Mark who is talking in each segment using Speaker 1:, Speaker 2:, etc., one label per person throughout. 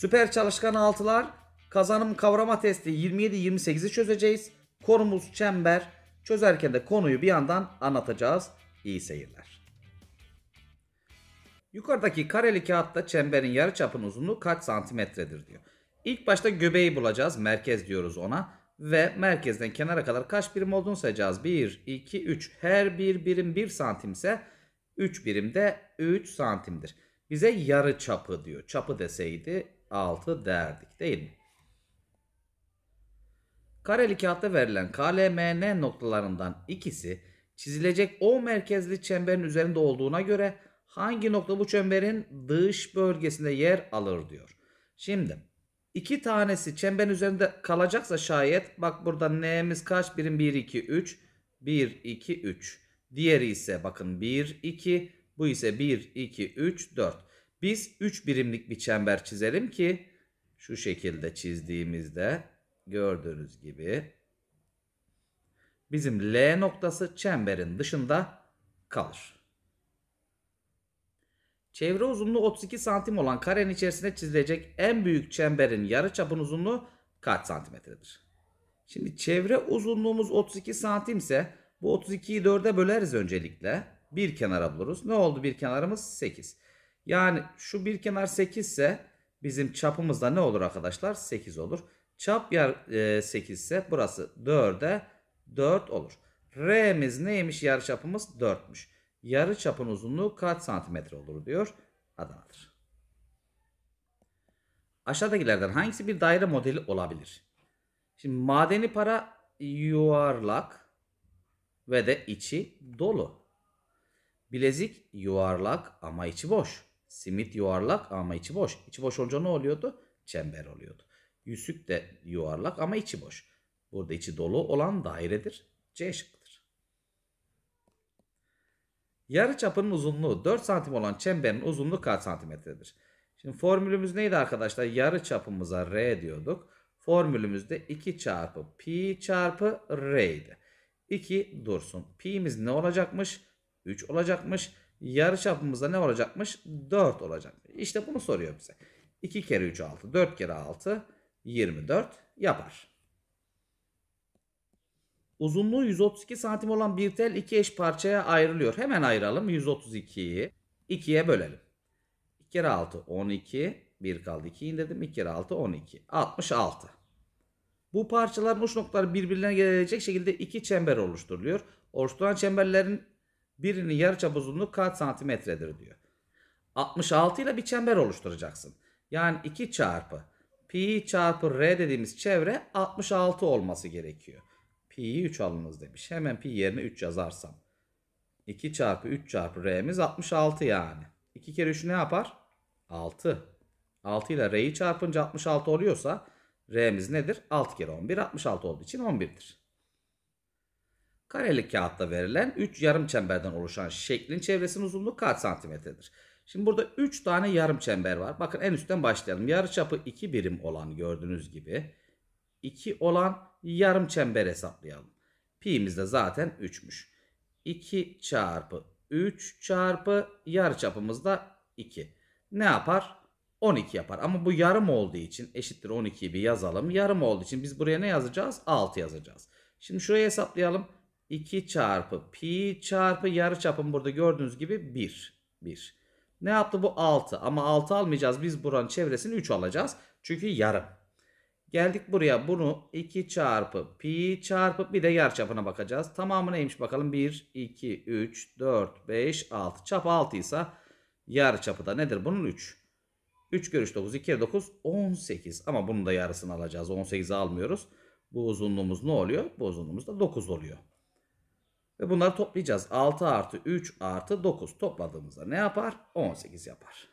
Speaker 1: Süper çalışkan altılar kazanım kavrama testi 27-28'i çözeceğiz. Konumuz çember. Çözerken de konuyu bir yandan anlatacağız. İyi seyirler. Yukarıdaki kareli kağıtta çemberin yarı yarıçapının uzunluğu kaç santimetredir diyor. İlk başta göbeği bulacağız. Merkez diyoruz ona. Ve merkezden kenara kadar kaç birim olduğunu sayacağız. 1, 2, 3. Her bir birim 1 santimse 3 birim de 3 santimdir. Bize yarı çapı diyor. Çapı deseydi 6 derdik değil mi? Kareli kağıtta verilen KLMN noktalarından ikisi çizilecek O merkezli çemberin üzerinde olduğuna göre hangi nokta bu çemberin dış bölgesinde yer alır diyor. Şimdi iki tanesi çemberin üzerinde kalacaksa şayet bak burada n'miz kaç birim 1 2 3 1 2 3. Diğeri ise bakın 1 2 bu ise 1 2 3 4. Biz 3 birimlik bir çember çizelim ki şu şekilde çizdiğimizde gördüğünüz gibi bizim L noktası çemberin dışında kalır. Çevre uzunluğu 32 santim olan karenin içerisinde çizilecek en büyük çemberin yarı çapın uzunluğu kaç santimetredir? Şimdi çevre uzunluğumuz 32 santim ise bu 32'yi 4'e böleriz öncelikle. Bir kenara buluruz. Ne oldu bir kenarımız? 8. Yani şu bir kenar 8 ise bizim çapımızda ne olur arkadaşlar? 8 olur. Çap yer 8 e, ise burası 4'e 4 olur. R'miz neymiş? Yarı çapımız 4'müş. Yarı çapın uzunluğu kaç santimetre olur diyor. Adana'dır. Aşağıdakilerden hangisi bir daire modeli olabilir? Şimdi madeni para yuvarlak ve de içi dolu. Bilezik yuvarlak ama içi boş. Simit yuvarlak ama içi boş. İçi boş olunca ne oluyordu? Çember oluyordu. Yüzük de yuvarlak ama içi boş. Burada içi dolu olan dairedir. C şıkkıdır. Yarı çapının uzunluğu 4 santim olan çemberin uzunluğu kaç santimetredir? Şimdi formülümüz neydi arkadaşlar? Yarı çapımıza R diyorduk. Formülümüz de 2 çarpı pi çarpı R idi. 2 dursun. Pi'miz ne olacakmış? 3 olacakmış yarı çapımızda ne olacakmış? 4 olacak. İşte bunu soruyor bize. 2 kere 3 6. 4 kere 6 24 yapar. Uzunluğu 132 santim olan bir tel iki eş parçaya ayrılıyor. Hemen ayıralım. 132'yi 2'ye bölelim. 2 kere 6 12. 1 kaldı 2 indirdim. 2 kere 6 12. 66. Bu parçaların uç noktaları birbirine gelecek şekilde iki çember oluşturuluyor. Oluşturan çemberlerin birinin yarıçap uzunluğu kaç santimetredir diyor. 66 ile bir çember oluşturacaksın. Yani 2 çarpı pi çarpı r dediğimiz çevre 66 olması gerekiyor. Pi'yi 3 alınız demiş. Hemen pi yerine 3 yazarsam. 2 çarpı 3 çarpı r'miz 66 yani. 2 kere 3 ne yapar? 6. 6 ile r'yi çarpınca 66 oluyorsa r'miz nedir? 6 kere 11 66 olduğu için 11'dir. Kareli kağıtta verilen 3 yarım çemberden oluşan şeklin çevresinin uzunluğu kaç santimetredir? Şimdi burada 3 tane yarım çember var. Bakın en üstten başlayalım. Yarı çapı 2 birim olan gördüğünüz gibi 2 olan yarım çember hesaplayalım. Pi'miz de zaten 3'müş. 2 çarpı 3 çarpı yarı çapımız da 2. Ne yapar? 12 yapar. Ama bu yarım olduğu için eşittir 12'yi bir yazalım. Yarım olduğu için biz buraya ne yazacağız? 6 yazacağız. Şimdi şurayı hesaplayalım. 2 çarpı pi çarpı yarı yarıçapım burada gördüğünüz gibi 1. 1. Ne yaptı bu 6 ama 6 almayacağız biz buranın çevresini 3 alacağız. Çünkü yarım. Geldik buraya bunu 2 çarpı pi çarpı bir de yarı çapına bakacağız. Tamamı neymiş bakalım 1, 2, 3, 4, 5, 6. Çap 6 ise yarı çapı da nedir bunun 3. 3 görüş 9, 2 kere 9, 18. Ama bunun da yarısını alacağız. 18'i almıyoruz. Bu uzunluğumuz ne oluyor? Bu uzunluğumuz da 9 oluyor. Ve bunları toplayacağız. 6 artı 3 artı 9 topladığımızda ne yapar? 18 yapar.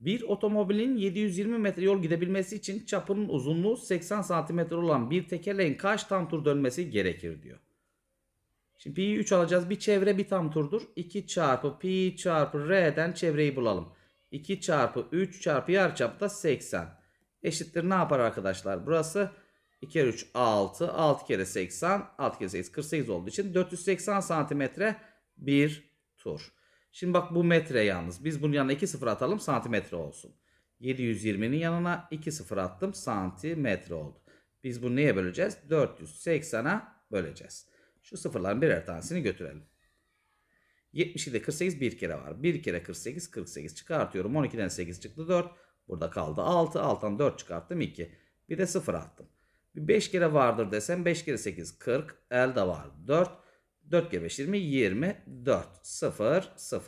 Speaker 1: Bir otomobilin 720 metre yol gidebilmesi için çapının uzunluğu 80 santimetre olan bir tekerleğin kaç tam tur dönmesi gerekir diyor. Şimdi pi'yi 3 alacağız. Bir çevre bir tam turdur. 2 çarpı pi çarpı r'den çevreyi bulalım. 2 çarpı 3 çarpı da 80. Eşittir ne yapar arkadaşlar? Burası 2 kere 3 6. 6 kere 80. 6 kere 8 48 olduğu için 480 santimetre bir tur. Şimdi bak bu metre yalnız. Biz bunun yanına 2 sıfır atalım santimetre olsun. 720'nin yanına 2 sıfır attım santimetre oldu. Biz bunu neye böleceğiz? 480'a böleceğiz. Şu sıfırların birer tanesini götürelim. 72'de 48 bir kere var. Bir kere 48 48 çıkartıyorum. 12'den 8 çıktı 4. Burada kaldı 6. Alttan 4 çıkarttım 2. Bir de 0 attım. Bir 5 kere vardır desem 5 kere 8 40. Elde var 4. 4 kere 5 20 24. 0 0.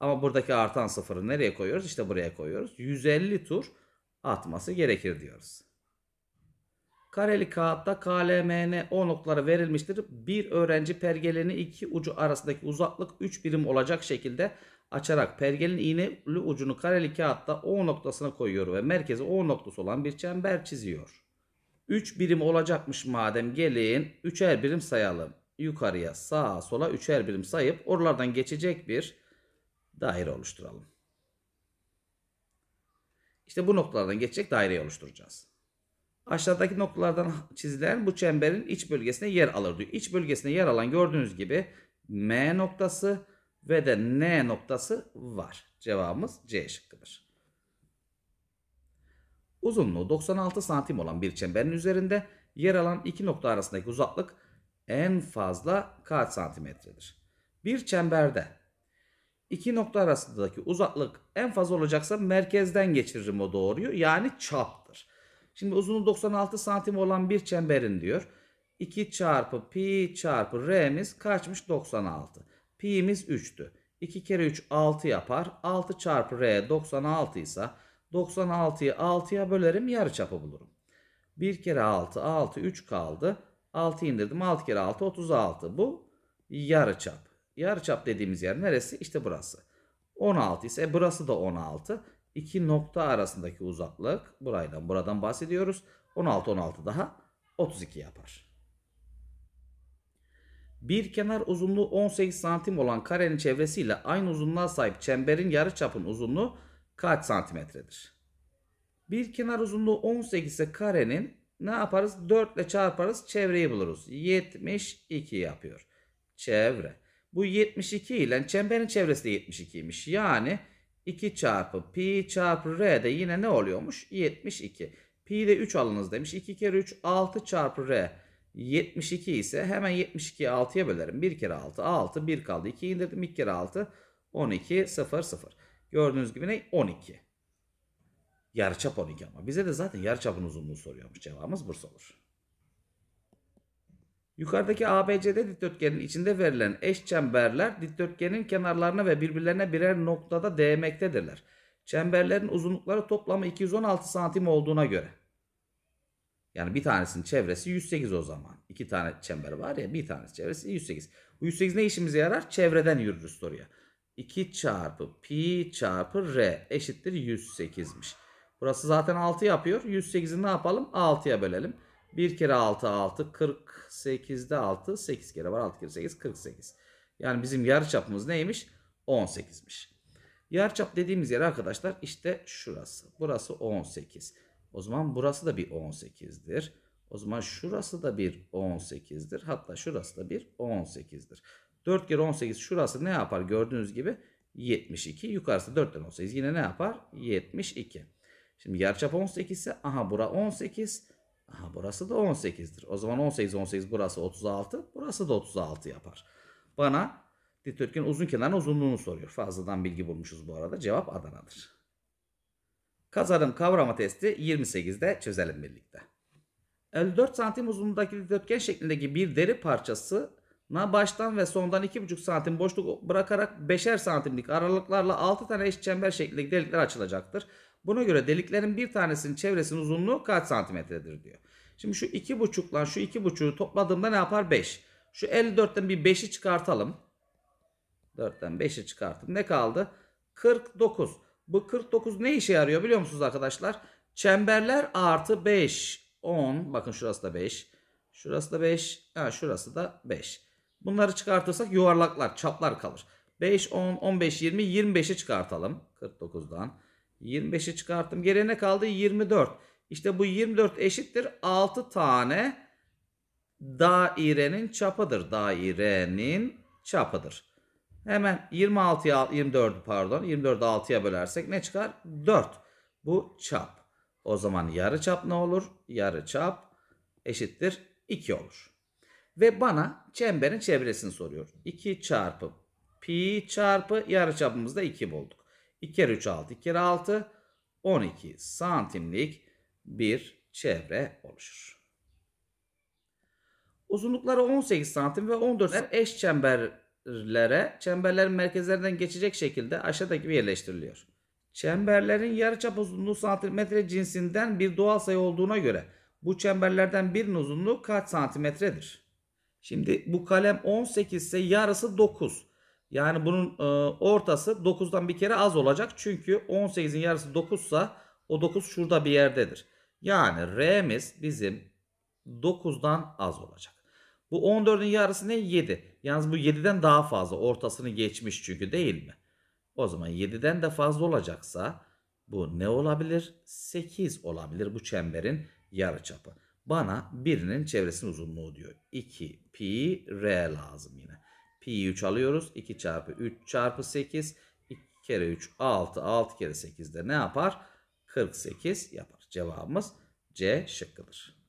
Speaker 1: Ama buradaki artan sıfırı nereye koyuyoruz? İşte buraya koyuyoruz. 150 tur atması gerekir diyoruz. Kareli kağıtta KLMN O noktaları verilmiştir. Bir öğrenci pergelini iki ucu arasındaki uzaklık 3 birim olacak şekilde açarak pergelin iğneli ucunu kareli kağıtta O noktasına koyuyor ve merkezi O noktası olan bir çember çiziyor. 3 birim olacakmış madem gelin 3'er birim sayalım. Yukarıya sağa sola 3'er birim sayıp oralardan geçecek bir daire oluşturalım. İşte bu noktalardan geçecek daireyi oluşturacağız. Aşağıdaki noktalardan çizilen bu çemberin iç bölgesine yer alır diyor. İç bölgesine yer alan gördüğünüz gibi M noktası ve de N noktası var. Cevabımız C şıkkıdır. Uzunluğu 96 santim olan bir çemberin üzerinde yer alan iki nokta arasındaki uzaklık en fazla kaç santimetredir? Bir çemberde iki nokta arasındaki uzaklık en fazla olacaksa merkezden geçiririm o doğruyu. Yani çaptır. Şimdi uzunluğu 96 santim olan bir çemberin diyor. 2 çarpı pi çarpı r'miz kaçmış 96. Pi'miz 3'tü. 2 kere 3 6 yapar. 6 çarpı r 96 ise 96'yı 6'ya bölerim yarı yarıçapı bulurum. 1 kere 6 6 3 kaldı. 6 indirdim. 6 kere 6 36. Bu yarı çap. Yarı çap dediğimiz yer neresi? İşte burası. 16 ise e, burası da 16. İki nokta arasındaki uzaklık Buradan, buradan bahsediyoruz. 16 16 daha 32 yapar. Bir kenar uzunluğu 18 santim olan karenin çevresiyle aynı uzunluğa sahip çemberin yarı çapın uzunluğu kaç santimetredir? Bir kenar uzunluğu 18 ise karenin ne yaparız? 4 ile çarparız çevreyi buluruz. 72 yapıyor. Çevre. Bu 72 ile çemberin çevresi de 72'ymiş. Yani 2 çarpı pi çarpı r de yine ne oluyormuş? 72. Pi de 3 alınız demiş. 2 kere 3 6 çarpı r. 72 ise hemen 72'yi 6'ya bölerim. 1 kere 6 6 1 kaldı. 2 indirdim. 2 kere 6 12 0 0. Gördüğünüz gibi ne? 12. Yarıçap 12 ama. Bize de zaten yarıçapın uzunluğu soruyormuş. Cevabımız Bursa olur. Yukarıdaki ABCD dikdörtgenin içinde verilen eş çemberler dikdörtgenin kenarlarına ve birbirlerine birer noktada değmektedirler. Çemberlerin uzunlukları toplamı 216 santim olduğuna göre. Yani bir tanesinin çevresi 108 o zaman. İki tane çember var ya bir tanesi çevresi 108. Bu 108 ne işimize yarar? Çevreden yürürüz soruya. 2 çarpı pi çarpı r eşittir 108'miş. Burası zaten 6 yapıyor. 108'i ne yapalım? 6'ya bölelim. 1 kere 6 6 48'de 6 8 kere var 6 kere 8 48. Yani bizim yarıçapımız neymiş? 18'miş. Yarıçap dediğimiz yer arkadaşlar işte şurası. Burası 18. O zaman burası da bir 18'dir. O zaman şurası da bir 18'dir. Hatta şurası da bir 18'dir. 4 kere 18 şurası ne yapar gördüğünüz gibi 72. Yukarısı 4 kere 18 yine ne yapar? 72. Şimdi yarıçap 18 ise aha bura 18. Aha burası da 18'dir. O zaman 18 18 burası 36. Burası da 36 yapar. Bana dikdörtgen uzun kenarının uzunluğunu soruyor. Fazladan bilgi bulmuşuz bu arada. Cevap Adana'dır. Kazarın kavrama testi 28'de çözelim birlikte. 54 santim uzunluğundaki dikdörtgen şeklindeki bir deri parçası na baştan ve sondan 2,5 santim boşluk bırakarak 5'er santimlik aralıklarla 6 tane eş çember şeklinde delikler açılacaktır. Buna göre deliklerin bir tanesinin çevresinin uzunluğu kaç santimetredir diyor. Şimdi şu 2,5'la şu 2,5'u topladığımda ne yapar? 5. Şu 54'ten bir 5'i çıkartalım. 4'ten 5'i çıkarttım. Ne kaldı? 49. Bu 49 ne işe yarıyor biliyor musunuz arkadaşlar? Çemberler artı 5. 10. Bakın şurası da 5. Şurası da 5. Ha, şurası da 5. Bunları çıkartırsak yuvarlaklar, çaplar kalır. 5, 10, 15, 20, 25'i çıkartalım. 49'dan. 25'i çıkarttım. Geriye ne kaldı? 24. İşte bu 24 eşittir 6 tane dairenin çapıdır. Dairenin çapıdır. Hemen 26'ya 24 pardon 24'ü 6'ya bölersek ne çıkar? 4. Bu çap. O zaman yarı çap ne olur? Yarı çap eşittir 2 olur. Ve bana çemberin çevresini soruyor. 2 çarpı pi çarpı yarıçapımızda 2 bulduk. 2 kere 3 6 2 kere 6 12 santimlik bir çevre oluşur. Uzunlukları 18 santim ve 14 santim eş çemberlere, çemberlerin merkezlerinden geçecek şekilde aşağıdaki bir yerleştiriliyor. Çemberlerin yarıçap uzunluğu santimetre cinsinden bir doğal sayı olduğuna göre bu çemberlerden birinin uzunluğu kaç santimetredir? Şimdi bu kalem 18 ise yarısı 9. Yani bunun e, ortası 9'dan bir kere az olacak. Çünkü 18'in yarısı 9 sa o 9 şurada bir yerdedir. Yani R'miz bizim 9'dan az olacak. Bu 14'ün yarısı ne? 7. Yalnız bu 7'den daha fazla. Ortasını geçmiş çünkü değil mi? O zaman 7'den de fazla olacaksa bu ne olabilir? 8 olabilir bu çemberin yarıçapı. Bana birinin çevresinin uzunluğu diyor. 2 pi r lazım yine. Pi'yi 3 alıyoruz. 2 çarpı 3 çarpı 8. 2 kere 3 6. 6 kere 8 de ne yapar? 48 yapar. Cevabımız C şıkkıdır.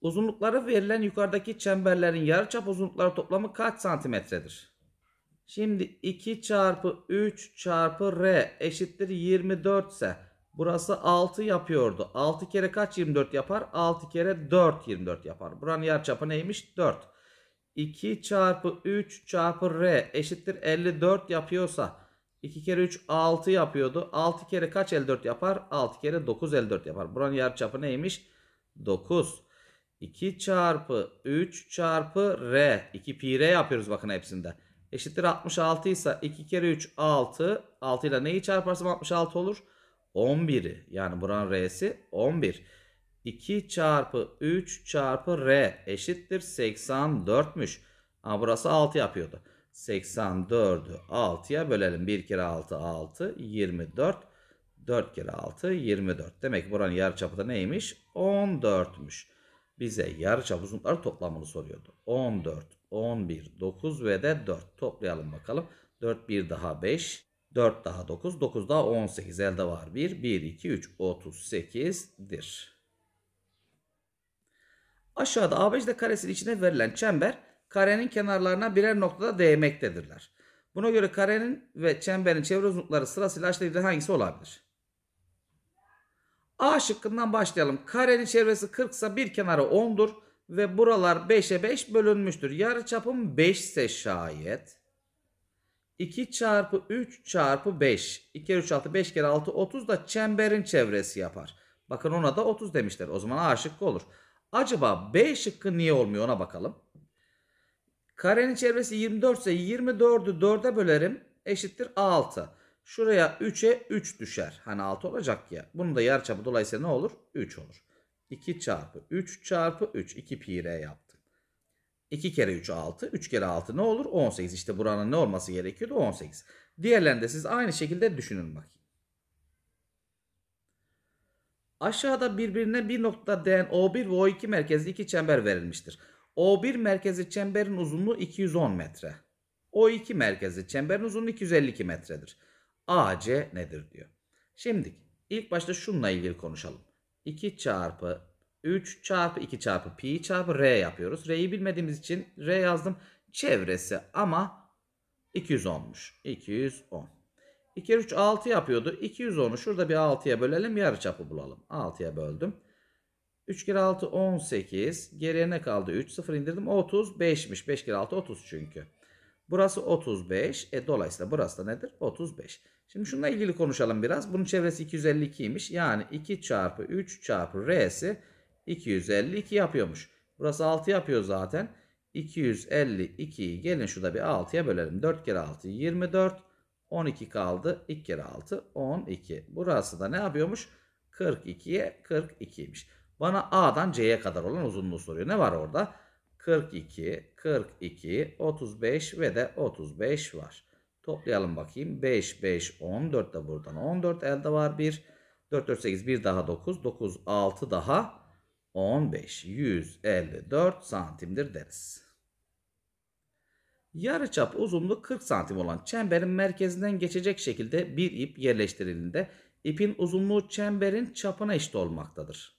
Speaker 1: Uzunlukları verilen yukarıdaki çemberlerin yarıçap uzunlukları toplamı kaç santimetredir? Şimdi 2 çarpı 3 çarpı r eşittir 24 ise Burası 6 yapıyordu. 6 kere kaç 24 yapar? 6 kere 4 24 yapar. Buranın yarıçapı neymiş? 4. 2 çarpı 3 çarpı R eşittir 54 yapıyorsa 2 kere 3 6 yapıyordu. 6 kere kaç 54 yapar? 6 kere 9 54 yapar. Buranın yarıçapı neymiş? 9. 2 çarpı 3 çarpı R. 2 pi R yapıyoruz bakın hepsinde. Eşittir 66 ise 2 kere 3 6. 6 ile neyi çarparsam 66 olur? 11'i yani buranın R'si 11. 2 çarpı 3 çarpı R eşittir 84'müş. Ama burası 6 yapıyordu. 84'ü 6'ya bölelim. 1 kere 6 6 24. 4 kere 6 24. Demek ki buranın yarıçapı da neymiş? 14'müş. Bize yarıçap uzunlukları toplamını soruyordu. 14, 11, 9 ve de 4. Toplayalım bakalım. 4 1 daha 5. 4 daha 9, 9 daha 18 elde var. 1, 1, 2, 3, 38'dir. Aşağıda ABCD karesinin içine verilen çember karenin kenarlarına birer noktada değmektedirler. Buna göre karenin ve çemberin çevre uzunlukları sırasıyla aşağıdakilerden hangisi olabilir? A şıkkından başlayalım. Karenin çevresi 40 ise bir kenarı 10'dur ve buralar 5'e 5 bölünmüştür. Yarı çapım 5 ise şayet 2 çarpı 3 çarpı 5. 2 kere 3 6 5 kere 6 30 da çemberin çevresi yapar. Bakın ona da 30 demişler. O zaman A şıkkı olur. Acaba B şıkkı niye olmuyor ona bakalım. Karenin çevresi 24 ise 24'ü 4'e bölerim eşittir A6. Şuraya 3'e 3 düşer. Hani 6 olacak ya. Bunun da yarıçapı dolayısıyla ne olur? 3 olur. 2 çarpı 3 çarpı 3. 2 pi r yaptı. 2 kere 3 6. 3 kere 6 ne olur? 18. İşte buranın ne olması gerekiyordu? 18. Diğerlerini de siz aynı şekilde düşünün bakayım. Aşağıda birbirine bir nokta değen O1 ve O2 merkezli iki çember verilmiştir. O1 merkezli çemberin uzunluğu 210 metre. O2 merkezli çemberin uzunluğu 252 metredir. AC nedir diyor. Şimdi ilk başta şununla ilgili konuşalım. 2 çarpı 3 çarpı 2 çarpı pi çarpı r yapıyoruz. R'yi bilmediğimiz için r yazdım. Çevresi ama 210'muş. 210. 2 kere 3 6 yapıyordu. 210'u şurada bir 6'ya bölelim. Yarıçapı bulalım. 6'ya böldüm. 3 kere 6 18. Geriye ne kaldı? 3 0 indirdim. 35'miş. 5 kere 6 30 çünkü. Burası 35. E, dolayısıyla burası da nedir? 35. Şimdi şununla ilgili konuşalım biraz. Bunun çevresi 252'ymiş. Yani 2 çarpı 3 çarpı r'si 252 yapıyormuş. Burası 6 yapıyor zaten. 252'yi gelin şurada bir 6'ya bölelim. 4 kere 6 24. 12 kaldı. 2 kere 6 12. Burası da ne yapıyormuş? 42'ye 42'ymiş. Bana A'dan C'ye kadar olan uzunluğu soruyor. Ne var orada? 42, 42, 35 ve de 35 var. Toplayalım bakayım. 5, 5, 14 de buradan. 14 elde var. 1, 4, 4, 8, 1 daha 9. 9, 6 daha 15, 154 santimdir deriz. Yarıçap uzunluğu 40 santim olan çemberin merkezinden geçecek şekilde bir ip yerleştirildiğinde ipin uzunluğu çemberin çapına eşit olmaktadır.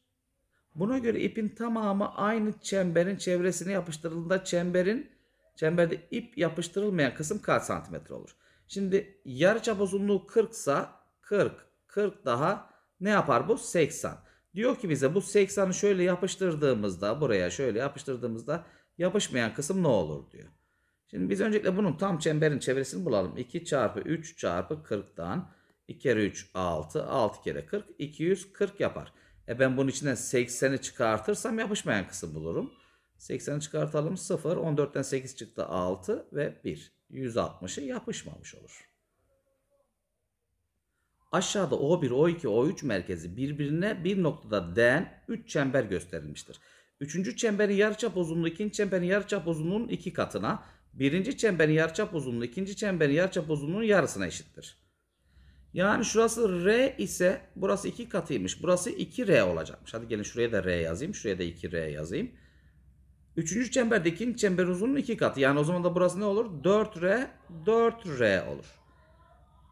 Speaker 1: Buna göre ipin tamamı aynı çemberin çevresine yapıştırıldığında çemberin çemberde ip yapıştırılmayan kısım kaç santimetre olur? Şimdi yarıçap uzunluğu 40 sa 40 40 daha ne yapar bu? 80. Diyor ki bize bu 80'i şöyle yapıştırdığımızda buraya şöyle yapıştırdığımızda yapışmayan kısım ne olur diyor. Şimdi biz öncelikle bunun tam çemberin çevresini bulalım. 2 çarpı 3 çarpı 40'tan 2 kere 3 6 6 kere 40 240 yapar. E ben bunun içine 80'i çıkartırsam yapışmayan kısım bulurum. 80'i çıkartalım 0 14'ten 8 çıktı 6 ve 1 160'ı yapışmamış olur. Aşağıda O1, O2, O3 merkezi birbirine bir noktada den 3 çember gösterilmiştir. Üçüncü çemberin yarıçap uzunluğu ikinci çemberin yarıçap uzunluğunun iki katına, birinci çemberin yarıçap uzunluğu ikinci çemberin yarıçap uzunluğunun yarısına eşittir. Yani şurası R ise burası 2 katıymış. Burası 2R olacakmış. Hadi gelin şuraya da R yazayım. Şuraya da 2R yazayım. Üçüncü çemberde ikinci çember uzunluğunun 2 katı. Yani o zaman da burası ne olur? 4R, 4R olur.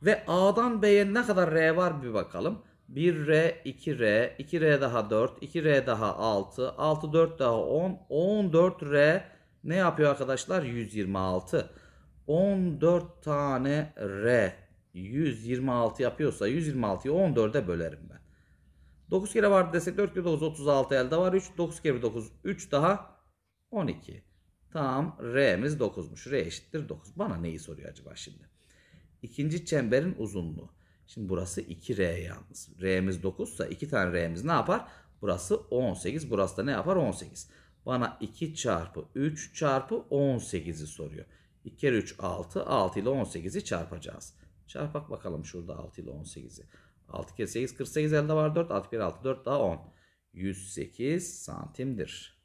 Speaker 1: Ve A'dan B'ye ne kadar R var bir bakalım. 1R, 2R, 2R daha 4, 2R daha 6, 6 4 daha 10, 14R ne yapıyor arkadaşlar? 126. 14 tane R 126 yapıyorsa 126'yı 14'e bölerim ben. 9 kere vardı desek 4 kere 9 36 elde var. 3 9 kere 9 3 daha 12. Tam R'miz 9'muş. R eşittir 9. Bana neyi soruyor acaba şimdi? İkinci çemberin uzunluğu. Şimdi burası 2R yalnız. R'miz 9 ise 2 tane R'miz ne yapar? Burası 18. Burası da ne yapar? 18. Bana 2 çarpı 3 çarpı 18'i soruyor. 2 kere 3 6. 6 ile 18'i çarpacağız. Çarpak bakalım şurada 6 ile 18'i. 6 kere 8 48 elde var 4. 6 kere 6 4 daha 10. 108 santimdir.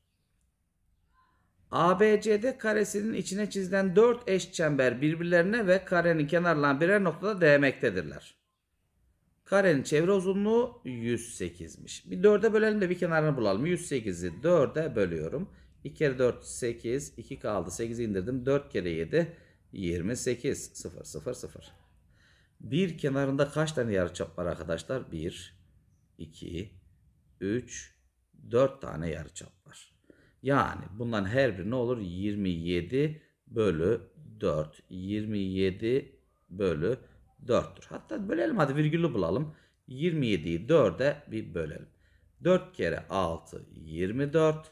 Speaker 1: ABCD karesinin içine çizilen 4 eş çember birbirlerine ve karenin kenarlarına birer noktada değmektedirler. Karenin çevre uzunluğu 108'miş. Bir 4'e bölelim de bir kenarını bulalım. 108'i 4'e bölüyorum. 2 kere 4 8, 2 kaldı 8'i indirdim. 4 kere 7 28, 0, 0, 0. Bir kenarında kaç tane yarıçap var arkadaşlar? 1, 2, 3, 4 tane yarıçap var. Yani bundan her biri ne olur? 27 bölü 4. 27 bölü 4'tür. Hatta bölelim hadi virgülü bulalım. 27'yi 4'e bir bölelim. 4 kere 6 24.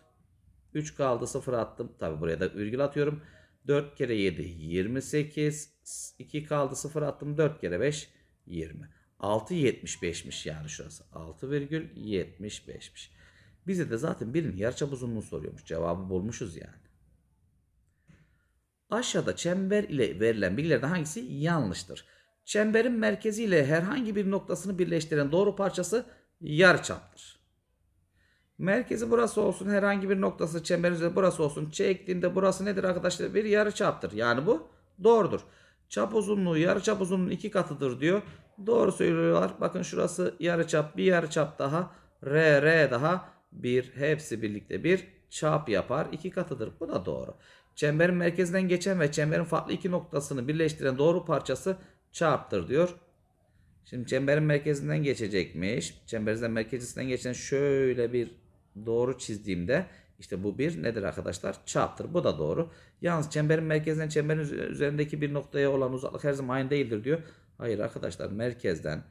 Speaker 1: 3 kaldı 0 attım. Tabi buraya da virgül atıyorum. 4 kere 7 28. 2 kaldı 0 attım. 4 kere 5 20. 6 75'miş yani şurası. 6,75'miş. Bize de zaten birinin yarıçap uzunluğunu soruyormuş. Cevabı bulmuşuz yani. Aşağıda çember ile verilen bilgilerden hangisi yanlıştır? Çemberin merkezi ile herhangi bir noktasını birleştiren doğru parçası yarıçaptır. Merkezi burası olsun, herhangi bir noktası çemberin üzerinde burası olsun. Çektiğinde burası nedir arkadaşlar? Bir yarıçaptır. Yani bu doğrudur. Çap uzunluğu yarıçap uzunluğunun iki katıdır diyor. Doğru söylüyorlar. Bakın şurası yarıçap, bir yarıçap daha, R R daha. 1 hepsi birlikte bir çap yapar. iki katıdır. Bu da doğru. Çemberin merkezinden geçen ve çemberin farklı iki noktasını birleştiren doğru parçası çarptır diyor. Şimdi çemberin merkezinden geçecekmiş. Çemberin merkezinden geçen şöyle bir doğru çizdiğimde işte bu bir nedir arkadaşlar? Çaptır. Bu da doğru. Yalnız çemberin merkezinden çemberin üzerindeki bir noktaya olan uzaklık her zaman aynı değildir diyor. Hayır arkadaşlar merkezden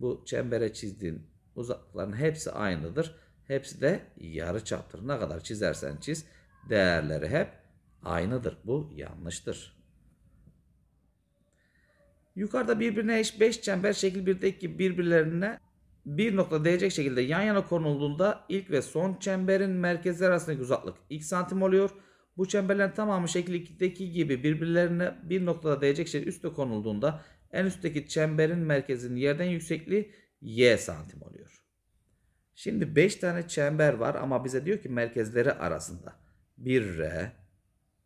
Speaker 1: bu çembere çizdiğin uzaklıkların hepsi aynıdır. Hepsi de yarı çaptır. Ne kadar çizersen çiz değerleri hep aynıdır. Bu yanlıştır. Yukarıda birbirine eş 5 çember şekil birdeki birbirlerine bir nokta değecek şekilde yan yana konulduğunda ilk ve son çemberin merkezler arasındaki uzaklık x santim oluyor. Bu çemberlerin tamamı şekil 2'deki gibi birbirlerine bir noktada değecek şekilde üstte konulduğunda en üstteki çemberin merkezinin yerden yüksekliği y santim oluyor. Şimdi 5 tane çember var ama bize diyor ki merkezleri arasında. 1R,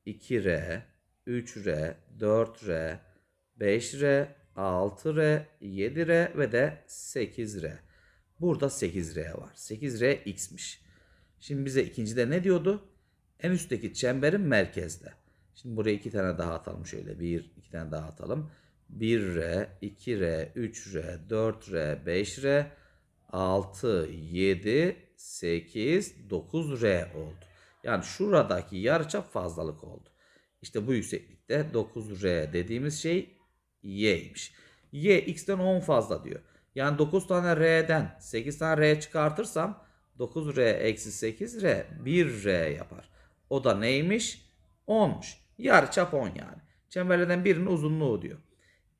Speaker 1: 2R, 3R, 4R, 5R, 6R, 7R ve de 8R. Burada 8R var. 8R x'miş. Şimdi bize ikincide ne diyordu? En üstteki çemberin merkezde. Şimdi buraya iki tane daha atalım şöyle. Bir, iki tane daha atalım. 1R, 2R, 3R, 4R, 5R 6, 7, 8, 9R oldu. Yani şuradaki yarıçap fazlalık oldu. İşte bu yükseklikte 9R dediğimiz şey Y'ymiş. Y X'ten 10 fazla diyor. Yani 9 tane R'den 8 tane R çıkartırsam 9R eksi 8R 1R yapar. O da neymiş? 10'muş. Yarıçap 10 yani. Çemberlerden birinin uzunluğu diyor.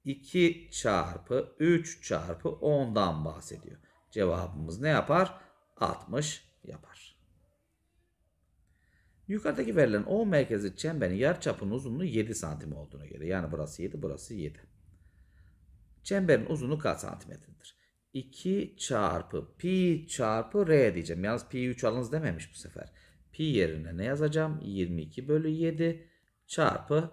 Speaker 1: 2 çarpı 3 çarpı 10'dan bahsediyor. Cevabımız ne yapar? 60 yapar. Yukarıdaki verilen O merkezi çemberin yarçapının uzunluğu 7 santim olduğuna göre. Yani burası 7, burası 7. Çemberin uzunluğu kaç santimetredir? 2 çarpı pi çarpı r diyeceğim. Yalnız pi 3 alınız dememiş bu sefer. Pi yerine ne yazacağım? 22 bölü 7 çarpı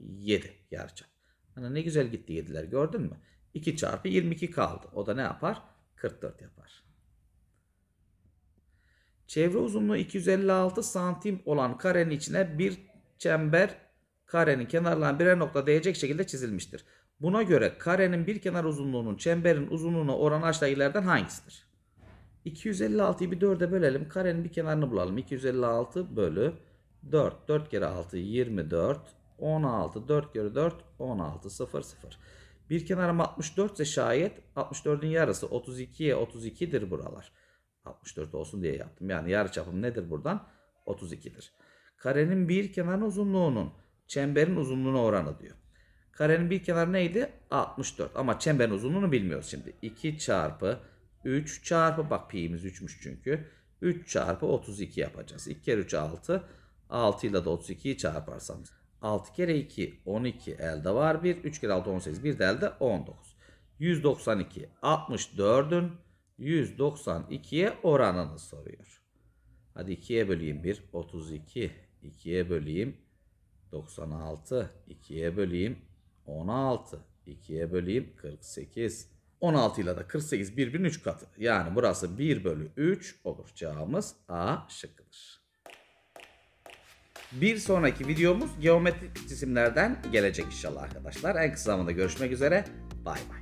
Speaker 1: 7 yarıçap. Hani ne güzel gitti 7'ler gördün mü? 2 çarpı 22 kaldı. O da ne yapar? 44 yapar. Çevre uzunluğu 256 santim olan karenin içine bir çember karenin kenarlarına birer nokta değecek şekilde çizilmiştir. Buna göre karenin bir kenar uzunluğunun çemberin uzunluğuna oranı aşağıdakilerden hangisidir? 256'yı bir 4'e bölelim. Karenin bir kenarını bulalım. 256 bölü 4. 4 kere 6 24. 16. 4 kere 4 16. 0 0. Bir kenarım 64 ise şayet 64'ün yarısı 32'ye 32'dir buralar. 64 olsun diye yaptım. Yani yarı çapım nedir buradan? 32'dir. Karenin bir kenarının uzunluğunun çemberin uzunluğuna oranı diyor. Karenin bir kenarı neydi? 64. Ama çemberin uzunluğunu bilmiyoruz şimdi. 2 çarpı 3 çarpı bak pi'miz 3'müş çünkü. 3 çarpı 32 yapacağız. 2 kere 3 6. 6 ile de 32'yi çarparsam 6 kere 2 12 elde var 1. 3 kere 6 18 bir de elde 19. 192 64'ün 192'ye oranını soruyor. Hadi 2'ye böleyim 1 32 2'ye böleyim 96 2'ye böleyim 16 2'ye böleyim 48 16 ile de 48 birbirinin 3 katı. Yani burası 1 bölü 3 olur. Cevabımız A şıkkıdır. Bir sonraki videomuz geometrik cisimlerden gelecek inşallah arkadaşlar. En kısa zamanda görüşmek üzere. Bay bay.